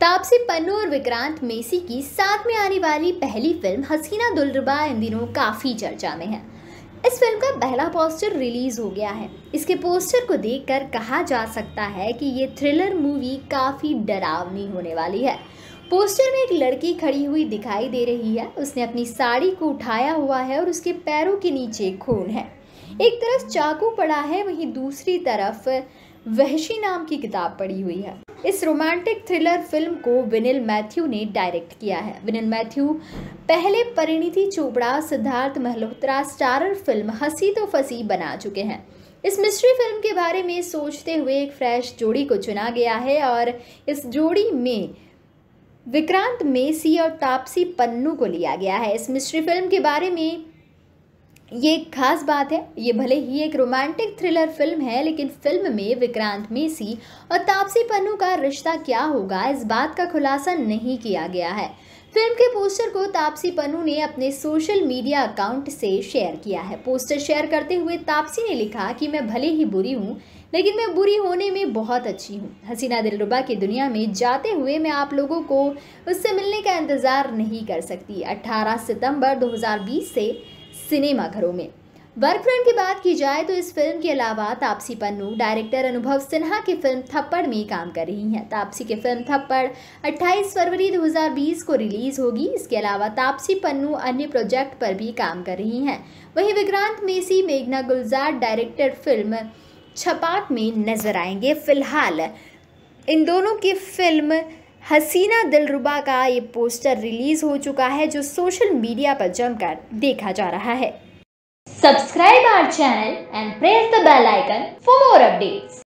तापसी पन्नू और विक्रांत मेसी की साथ में आने वाली पहली फिल्म हसीना दुलरबा इन दिनों काफ़ी चर्चा में है इस फिल्म का पहला पोस्टर रिलीज हो गया है इसके पोस्टर को देखकर कहा जा सकता है कि ये थ्रिलर मूवी काफ़ी डरावनी होने वाली है पोस्टर में एक लड़की खड़ी हुई दिखाई दे रही है उसने अपनी साड़ी को उठाया हुआ है और उसके पैरों के नीचे खून है एक तरफ चाकू पड़ा है वहीं दूसरी तरफ वहशी नाम की किताब पड़ी हुई है इस रोमांटिक थ्रिलर फिल्म को विनिल मैथ्यू ने डायरेक्ट किया है विनिल मैथ्यू पहले परिणीति चोपड़ा सिद्धार्थ मल्होत्रा स्टारर फिल्म हंसी तो फंसी बना चुके हैं इस मिस्ट्री फिल्म के बारे में सोचते हुए एक फ्रेश जोड़ी को चुना गया है और इस जोड़ी में विक्रांत मेसी और तापसी पन्नू को लिया गया है इस मिस्ट्री फिल्म के बारे में ये एक खास बात है ये भले ही एक रोमांटिक थ्रिलर फिल्म है लेकिन फिल्म में विक्रांत मेसी और तापसी पन्नू का रिश्ता क्या होगा इस बात का खुलासा नहीं किया गया है फिल्म के पोस्टर को तापसी पन्नू ने अपने सोशल मीडिया अकाउंट से शेयर किया है पोस्टर शेयर करते हुए तापसी ने लिखा कि मैं भले ही बुरी हूँ लेकिन मैं बुरी होने में बहुत अच्छी हूँ हसीना दिलरुबा की दुनिया में जाते हुए मैं आप लोगों को उससे मिलने का इंतज़ार नहीं कर सकती अट्ठारह सितंबर दो से सिनेमाघरों में वर्क वर्कफ्रंट की बात की जाए तो इस फिल्म के अलावा तापसी पन्नू डायरेक्टर अनुभव सिन्हा की फिल्म थप्पड़ में काम कर रही हैं तापसी की फिल्म थप्पड़ 28 फरवरी 2020 को रिलीज होगी इसके अलावा तापसी पन्नू अन्य प्रोजेक्ट पर भी काम कर रही हैं वहीं विक्रांत मेसी मेघना गुलजार डायरेक्टर फिल्म छपाक में नजर आएंगे फिलहाल इन दोनों की फिल्म हसीना दिलरुबा का ये पोस्टर रिलीज हो चुका है जो सोशल मीडिया पर जमकर देखा जा रहा है subscribe our channel and press the bell icon for more updates